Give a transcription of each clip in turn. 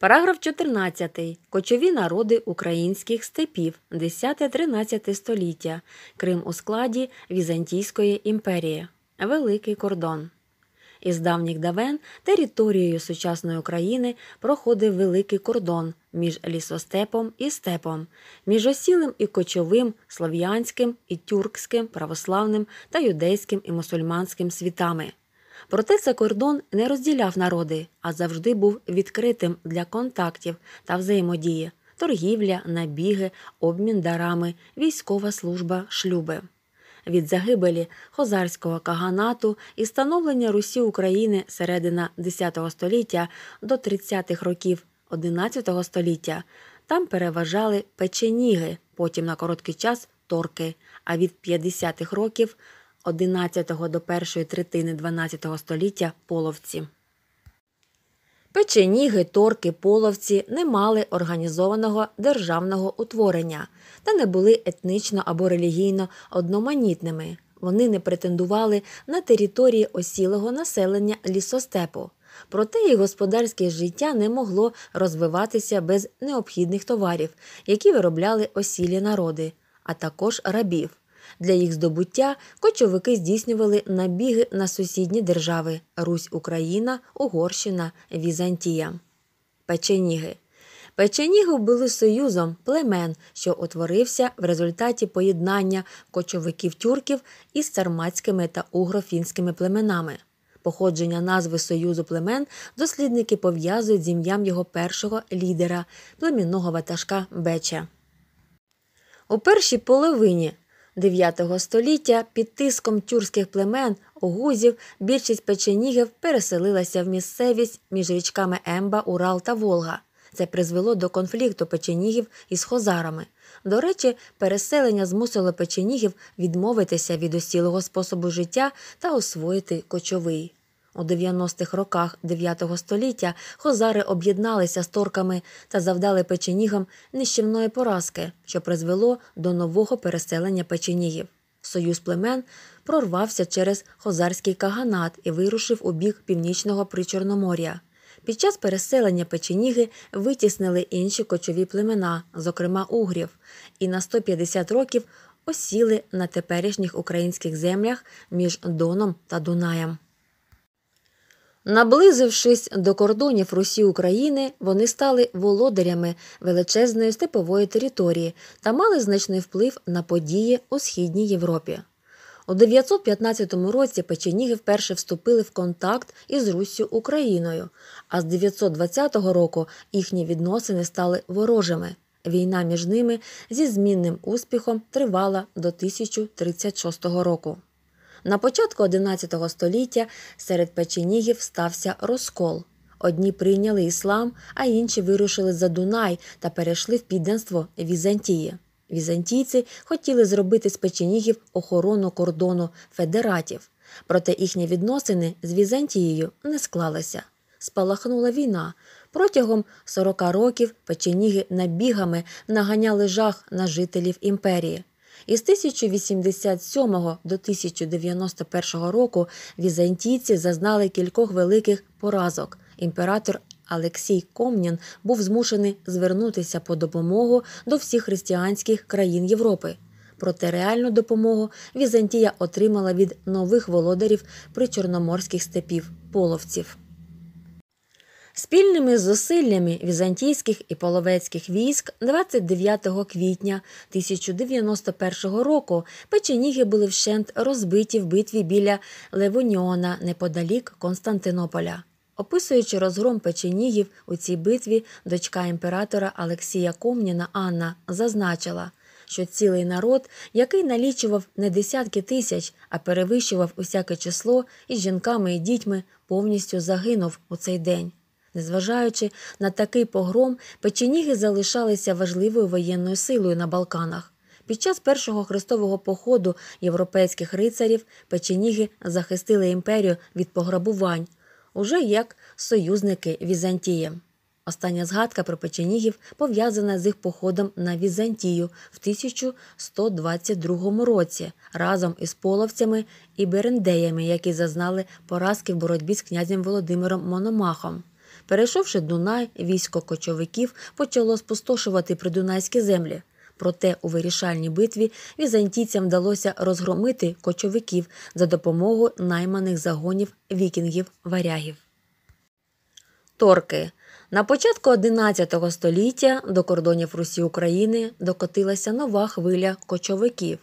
Параграф 14. Кочові народи українських степів 10-13 століття. Крим у складі Візантійської імперії. Великий кордон. Із давніх давен територією сучасної України проходив великий кордон між лісостепом і степом, між осілим і кочовим, слов'янським і тюркським, православним та юдейським і мусульманським світами. Проте кордон не розділяв народи, а завжди був відкритим для контактів та взаємодії: торгівля, набіги, обмін дарами, військова служба, шлюби. Від загибелі хозарського каганату і становлення Русі України середина X століття до 30-х років XI століття там переважали печеніги, потім на короткий час торки. А від 50-х років 11 до першої третини 12 століття половці. Печеніги, торки, половці не мали організованого державного утворення та не були етнично або релігійно одноманітними. Вони не претендували на території осілого населення лісостепу, проте і господарське життя не могло розвиватися без необхідних товарів, які виробляли осілі народи, а також рабів. Для їх здобуття кочовики здійснювали набіги на сусідні держави Русь, Україна, Угорщина, Візантія. Печеніги. Печеніги були союзом племен, що утворився в результаті поєднання кочовиків тюрків із сарматськими та угрофінськими племенами. Походження назви Союзу племен дослідники пов'язують з ім'ям його першого лідера племінного ватажка Беча. У першій половині IX століття під тиском тюркських племен, огузів, більшість печенігів переселилася в місцевість між річками Емба, Урал та Волга. Це призвело до конфлікту печенігів із хозарами. До речі, переселення змусило печенігів відмовитися від усілого способу життя та освоїти кочовий. У 90-х роках 9 століття хозари об'єдналися з торками та завдали печенігам нищівної поразки, що призвело до нового переселення печенігів. Союз племен прорвався через хозарський каганат і вирушив у бік північного причорномор'я. Під час переселення печеніги витіснили інші кочові племена, зокрема угрів, і на 150 років осіли на теперішніх українських землях між Доном та Дунаєм. Наблизившись до кордонів Русі України, вони стали володарями величезної степової території та мали значний вплив на події у східній Європі. У 915 році печеніги вперше вступили в контакт із Руссю Україною, а з 920 року їхні відносини стали ворожими. Війна між ними зі змінним успіхом тривала до 1036 року. На початку XI століття серед печенігів стався розкол. Одні прийняли іслам, а інші вирушили за Дунай та перейшли в підданство Візантії. Візантійці хотіли зробити з печенігів охорону кордону федератів, проте їхні відносини з Візантією не склалися. Спалахнула війна. Протягом 40 років печеніги набігами наганяли жах на жителів імперії. Із 1087 до 1091 року візантійці зазнали кількох великих поразок. Імператор Алексій Комнін був змушений звернутися по допомогу до всіх християнських країн Європи. Проте реальну допомогу Візантія отримала від нових володарів при чорноморських степів половців. Спільними зусиллями візантійських і половецьких військ 29 квітня 1091 року печеніги були вщент розбиті в битві біля Левоніона неподалік Константинополя. Описуючи розгром печенігів у цій битві, дочка імператора Алексія Комніна Анна зазначила, що цілий народ, який налічував не десятки тисяч, а перевищував усяке число із жінками і дітьми, повністю загинув у цей день. Незважаючи на такий погром, печеніги залишалися важливою воєнною силою на Балканах. Під час першого хрестового походу європейських рицарів печеніги захистили імперію від пограбувань, уже як союзники Візантії. Остання згадка про печенігів пов'язана з їх походом на Візантію в 1122 році разом із половцями і берендеями, які зазнали поразки в боротьбі з князем Володимиром Мономахом. Перейшовши Дунай, військо кочовиків почало спустошувати придунайські землі. Проте у вирішальній битві візантійцям вдалося розгромити кочовиків за допомогою найманих загонів вікінгів варягів. Торки на початку XI століття до кордонів Русі України докотилася нова хвиля кочовиків.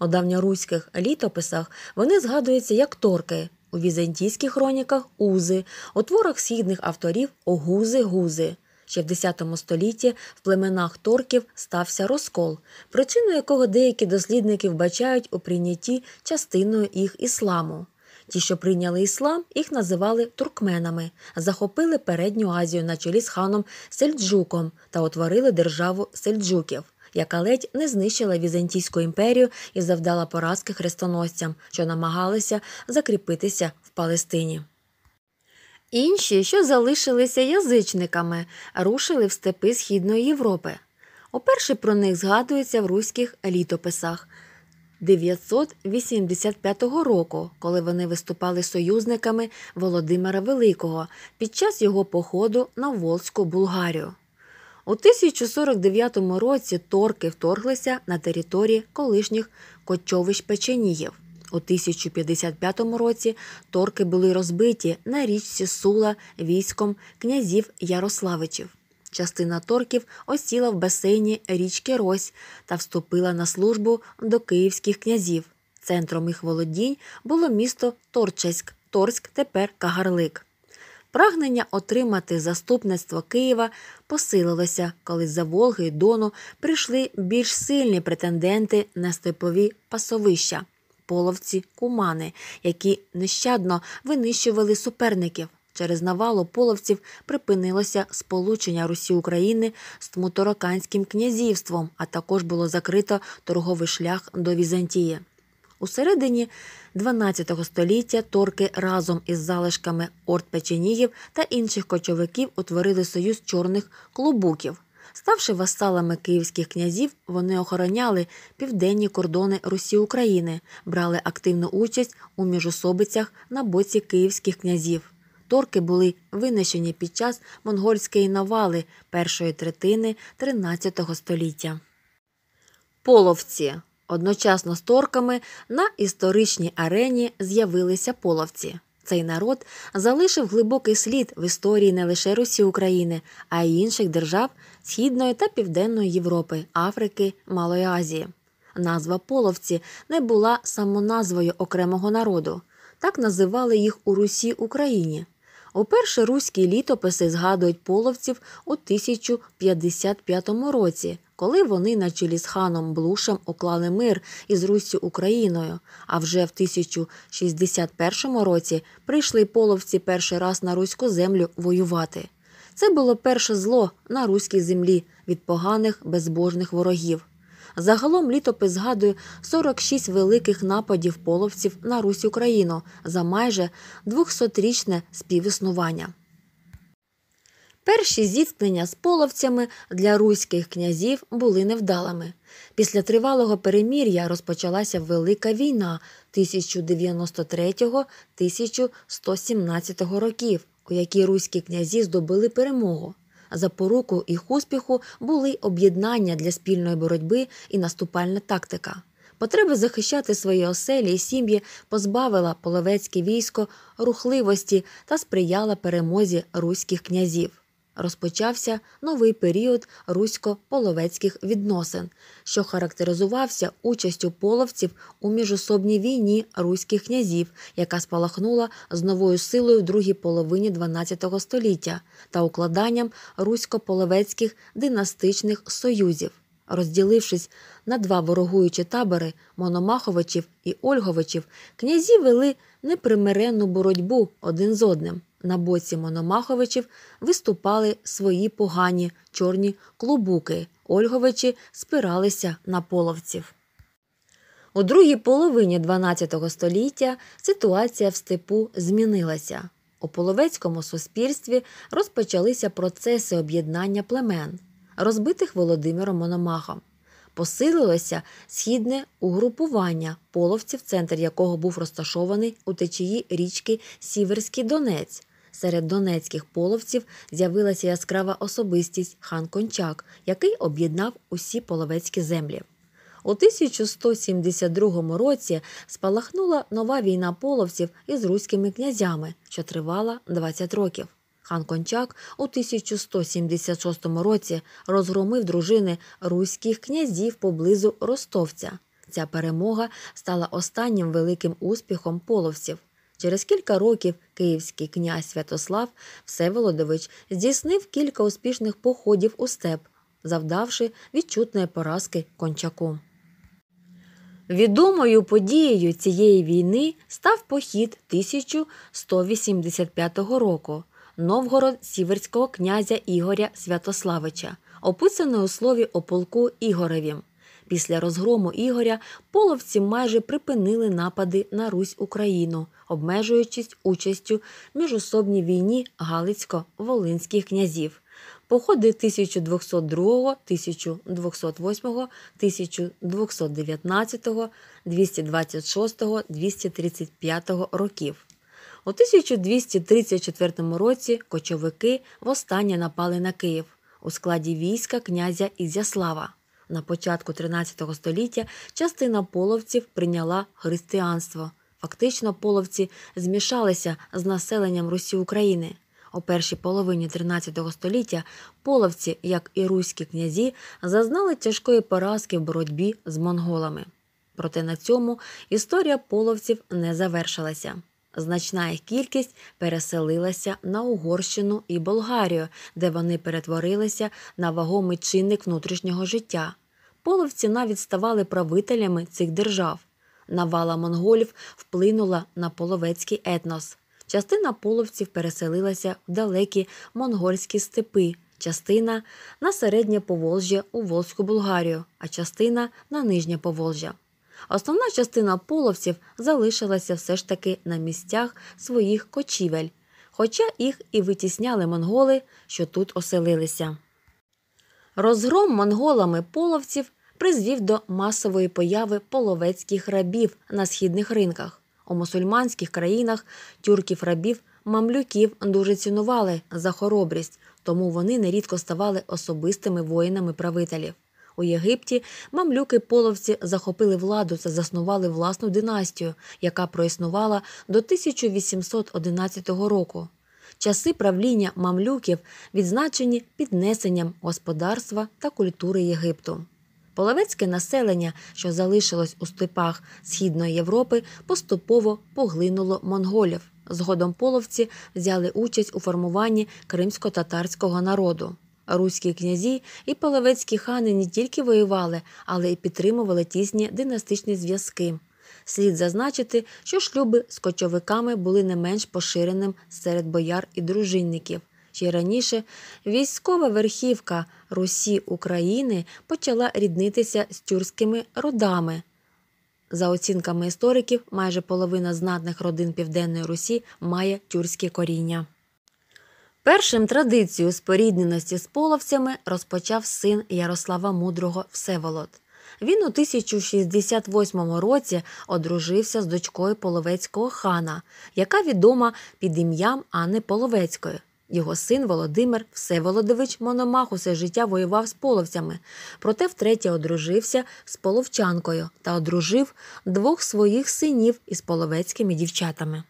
У давньоруських літописах вони згадуються як торки, у візантійських хроніках узи, у творах східних авторів гузи гузи Ще в X столітті в племенах торків стався розкол, причину якого деякі дослідники вбачають у прийнятті частиною їх ісламу. Ті, що прийняли іслам, їх називали туркменами, захопили передню Азію на чолі з ханом Сельджуком та утворили державу сельджуків яка ледь не знищила Візантійську імперію і завдала поразки хрестоносцям, що намагалися закріпитися в Палестині. Інші, що залишилися язичниками, рушили в степи Східної Європи. Уперше про них згадується в руських літописах 985 року, коли вони виступали союзниками Володимира Великого під час його походу на Волзьку Булгарію. У 1049 році торки вторглися на території колишніх кочовищ Печеніїв. У 1055 році торки були розбиті на річці Сула військом князів Ярославичів. Частина торків осіла в басейні річки Рось та вступила на службу до київських князів. Центром їх володінь було місто Торчеськ, Торськ тепер Кагарлик. Прагнення отримати заступництво Києва посилилося, коли за Волги і Дону прийшли більш сильні претенденти на степові пасовища половці кумани, які нещадно винищували суперників. Через навалу половців припинилося сполучення Русі України з Тмутороканським князівством, а також було закрито торговий шлях до Візантії. У середині 12 століття торки разом із залишками орд печеніїв та інших кочовиків утворили союз чорних клубуків. Ставши васалами київських князів, вони охороняли південні кордони Русі України, брали активну участь у міжособицях на боці київських князів. Торки були винищені під час монгольської навали першої третини 13 століття. Половці Одночасно з торками на історичній арені з'явилися половці. Цей народ залишив глибокий слід в історії не лише Русі України, а й інших держав Східної та Південної Європи, Африки, Малої Азії. Назва половці не була самоназвою окремого народу. Так називали їх у Русі Україні. Уперше руські літописи згадують половців у 1055 році коли вони на чолі з ханом Блушем уклали мир із Руссю Україною. А вже в 1061 році прийшли половці перший раз на руську землю воювати. Це було перше зло на руській землі від поганих безбожних ворогів. Загалом літопис згадує 46 великих нападів половців на Русь Україну за майже 200-річне співіснування. Перші зіткнення з половцями для руських князів були невдалими. Після тривалого перемір'я розпочалася Велика війна 1093-1117 років, у якій руські князі здобили перемогу. Запоруку їх успіху були об'єднання для спільної боротьби і наступальна тактика. Потреби захищати свої оселі і сім'ї позбавила половецьке військо рухливості та сприяла перемозі руських князів. Розпочався новий період русько-половецьких відносин, що характеризувався участю половців у міжособній війні руських князів, яка спалахнула з новою силою в другій половині XII століття та укладанням русько-половецьких династичних союзів. Розділившись на два ворогуючі табори Мономаховичів і Ольговичів, князі вели непримиренну боротьбу один з одним на боці Мономаховичів виступали свої погані чорні клубуки. Ольговичі спиралися на половців. У другій половині 12 століття ситуація в степу змінилася. У половецькому суспільстві розпочалися процеси об'єднання племен, розбитих Володимиром Мономахом. Посилилося східне угрупування половців, центр якого був розташований у течії річки Сіверський Донець, серед донецьких половців з'явилася яскрава особистість хан Кончак, який об'єднав усі половецькі землі. У 1172 році спалахнула нова війна половців із руськими князями, що тривала 20 років. Хан Кончак у 1176 році розгромив дружини руських князів поблизу Ростовця. Ця перемога стала останнім великим успіхом половців. Через кілька років київський князь Святослав Всеволодович здійснив кілька успішних походів у степ, завдавши відчутної поразки кончаку. Відомою подією цієї війни став похід 1185 року Новгород сіверського князя Ігоря Святославича, описаний у слові о полку Ігоревім. Після розгрому Ігоря половці майже припинили напади на Русь Україну, обмежуючись участю в міжособній війні Галицько-Волинських князів. Походи 1202, 1208, 1219, 226, 235 років. У 1234 році кочовики востаннє напали на Київ у складі війська князя Ізяслава. На початку 13 століття частина половців прийняла християнство. Фактично, половці змішалися з населенням Русі України. У першій половині 13 століття половці, як і руські князі, зазнали тяжкої поразки в боротьбі з монголами. Проте на цьому історія половців не завершилася. Значна їх кількість переселилася на Угорщину і Болгарію, де вони перетворилися на вагомий чинник внутрішнього життя. Половці навіть ставали правителями цих держав. Навала монголів вплинула на половецький етнос. Частина половців переселилася в далекі монгольські степи, частина на середнє Поволжя у Волзьку Болгарію, а частина на Нижнє Поволжя. Основна частина половців залишилася все ж таки на місцях своїх кочівель, хоча їх і витісняли монголи, що тут оселилися. Розгром монголами половців призвів до масової появи половецьких рабів на східних ринках. У мусульманських країнах тюрків рабів мамлюків дуже цінували за хоробрість, тому вони нерідко ставали особистими воїнами правителів. У Єгипті мамлюки половці захопили владу та заснували власну династію, яка проіснувала до 1811 року. Часи правління мамлюків відзначені піднесенням господарства та культури Єгипту. Половецьке населення, що залишилось у степах Східної Європи, поступово поглинуло монголів. Згодом половці взяли участь у формуванні кримсько-татарського народу. Руські князі і палавецькі хани не тільки воювали, але й підтримували тісні династичні зв'язки. Слід зазначити, що шлюби з кочовиками були не менш поширеним серед бояр і дружинників. Ще раніше військова верхівка Русі України почала ріднитися з тюркськими родами. За оцінками істориків, майже половина знатних родин Південної Русі має тюркські коріння. Першим традицію спорідненості з половцями розпочав син Ярослава Мудрого Всеволод. Він у 1068 році одружився з дочкою Половецького хана, яка відома під ім'ям Анни Половецької. Його син Володимир Всеволодович Мономах усе життя воював з половцями, проте втретє одружився з половчанкою та одружив двох своїх синів із половецькими дівчатами.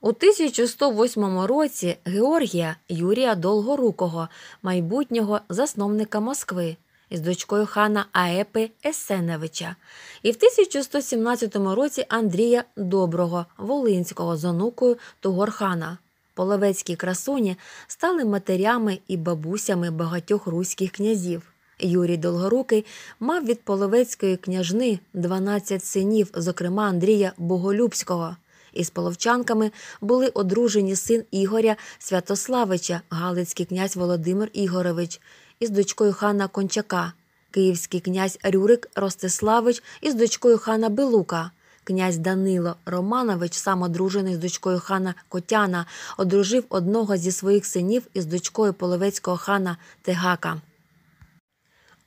У 1108 році Георгія Юрія Долгорукого, майбутнього засновника Москви, із дочкою хана Аепи Есеневича, і в 1117 році Андрія Доброго, Волинського з онукою Тугорхана. Половецькі красуні стали матерями і бабусями багатьох руських князів. Юрій Долгорукий мав від половецької княжни 12 синів, зокрема Андрія Боголюбського із половчанками були одружені син Ігоря Святославича, Галицький князь Володимир Ігорович, із дочкою хана Кончака, київський князь Рюрик Ростиславич із дочкою хана Белука. Князь Данило Романович, сам одружений з дочкою хана Котяна, одружив одного зі своїх синів із дочкою половецького хана Тегака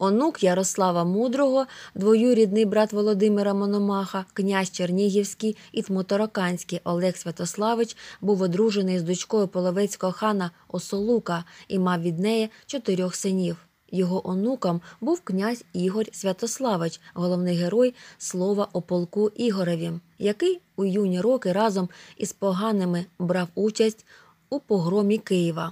онук Ярослава Мудрого, двоюрідний брат Володимира Мономаха, князь Чернігівський і Тмотороканський Олег Святославич був одружений з дочкою половецького хана Осолука і мав від неї чотирьох синів. Його онуком був князь Ігор Святославич, головний герой слова о полку Ігореві, який у юні роки разом із поганими брав участь у погромі Києва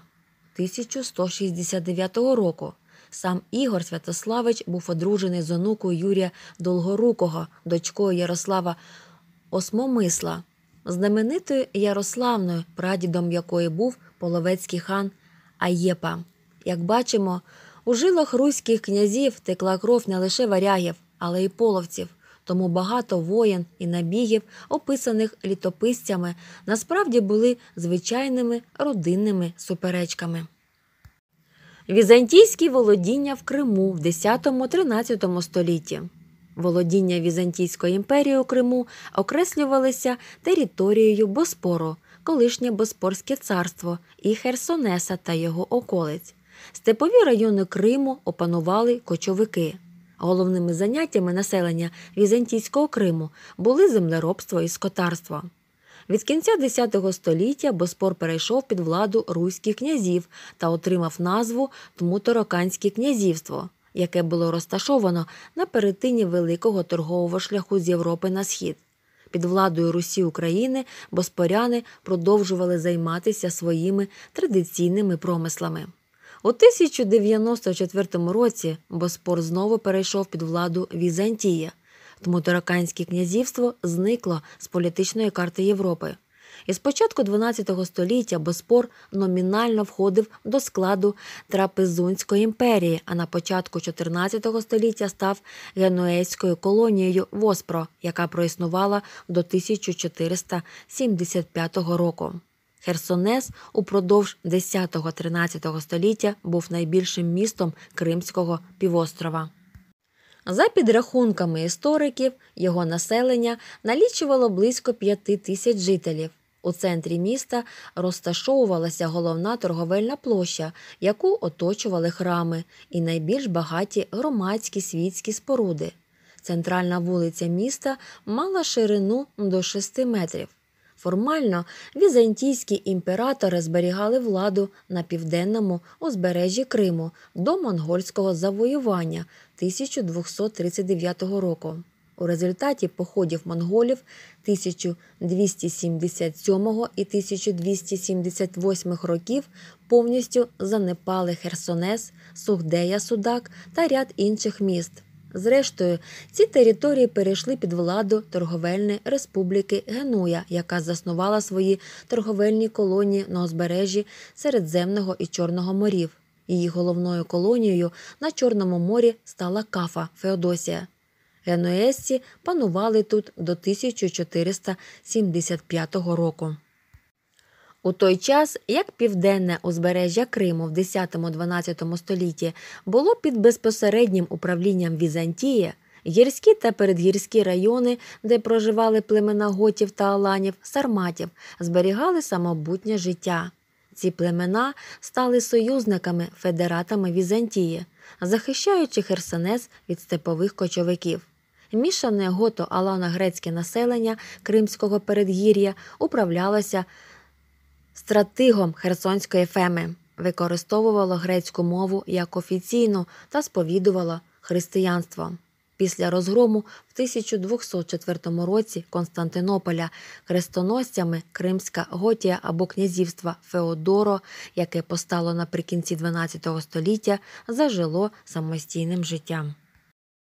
1169 року. Сам Ігор Святославич був одружений з онукою Юрія Долгорукого, дочкою Ярослава Осмомисла, знаменитою Ярославною, прадідом якої був половецький хан Аєпа. Як бачимо, у жилах руських князів текла кров не лише варягів, але й половців. Тому багато воєн і набігів, описаних літописцями, насправді були звичайними родинними суперечками. Візантійські володіння в Криму в 10-13 столітті. Володіння Візантійської імперії у Криму окреслювалися територією Боспору, колишнє Боспорське царство і Херсонеса та його околиць. Степові райони Криму опанували кочовики. Головними заняттями населення Візантійського Криму були землеробство і скотарство. Від кінця X століття Боспор перейшов під владу руських князів та отримав назву Тмутороканське князівство, яке було розташовано на перетині великого торгового шляху з Європи на схід. Під владою Русі України боспоряни продовжували займатися своїми традиційними промислами. У 1094 році Боспор знову перейшов під владу Візантія, тому Тараканське князівство зникло з політичної карти Європи. І спочатку 12 XII століття Боспор номінально входив до складу Трапезунської імперії, а на початку XIV століття став генуезькою колонією Воспро, яка проіснувала до 1475 року. Херсонес упродовж 10-13 століття був найбільшим містом Кримського півострова. За підрахунками істориків, його населення налічувало близько п'яти тисяч жителів. У центрі міста розташовувалася головна торговельна площа, яку оточували храми, і найбільш багаті громадські світські споруди. Центральна вулиця міста мала ширину до 6 метрів. Формально візантійські імператори зберігали владу на південному узбережжі Криму до монгольського завоювання 1239 року. У результаті походів монголів 1277 і 1278 років повністю занепали Херсонес, сугдея Судак та ряд інших міст. Зрештою, ці території перейшли під владу торговельної республіки Генуя, яка заснувала свої торговельні колонії на узбережжі Середземного і Чорного морів. Її головною колонією на Чорному морі стала Кафа Феодосія. Генуесці панували тут до 1475 року. У той час, як південне узбережжя Криму в 10-12 столітті було під безпосереднім управлінням Візантії, гірські та передгірські райони, де проживали племена готів та аланів, сарматів, зберігали самобутнє життя. Ці племена стали союзниками федератами Візантії, захищаючи Херсонес від степових кочовиків. Мішане гото алана грецьке населення Кримського передгір'я управлялося стратигом Херсонської Феми, використовувало грецьку мову як офіційну та сповідувала християнство. Після розгрому в 1204 році Константинополя хрестоносцями Кримська Готія або князівства Феодоро, яке постало наприкінці 12 століття, зажило самостійним життям.